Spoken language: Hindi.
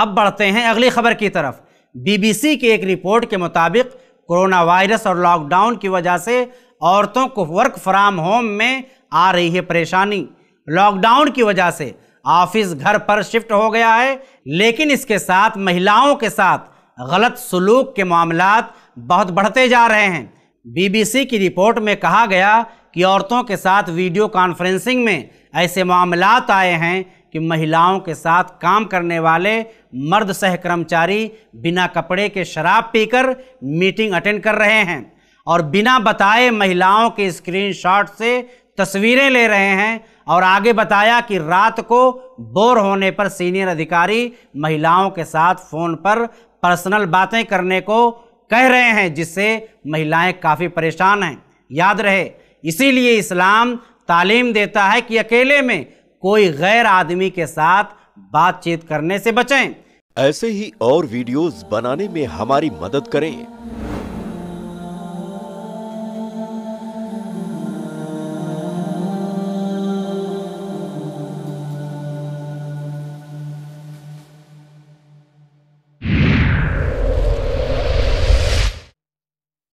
अब बढ़ते हैं अगली खबर की तरफ बीबीसी की एक रिपोर्ट के मुताबिक कोरोना वायरस और लॉकडाउन की वजह से औरतों को वर्क फ्राम होम में आ रही है परेशानी लॉकडाउन की वजह से ऑफिस घर पर शिफ्ट हो गया है लेकिन इसके साथ महिलाओं के साथ गलत सलूक के मामला बहुत बढ़ते जा रहे हैं बीबीसी की रिपोर्ट में कहा गया कि औरतों के साथ वीडियो कॉन्फ्रेंसिंग में ऐसे मामला आए हैं कि महिलाओं के साथ काम करने वाले मर्द सहकर्मचारी बिना कपड़े के शराब पीकर मीटिंग अटेंड कर रहे हैं और बिना बताए महिलाओं के स्क्रीनशॉट से तस्वीरें ले रहे हैं और आगे बताया कि रात को बोर होने पर सीनियर अधिकारी महिलाओं के साथ फ़ोन पर पर्सनल बातें करने को कह रहे हैं जिससे महिलाएं काफ़ी परेशान हैं याद रहे इसीलिए इस्लाम तालीम देता है कि अकेले में कोई गैर आदमी के साथ बातचीत करने से बचें ऐसे ही और वीडियोस बनाने में हमारी मदद करें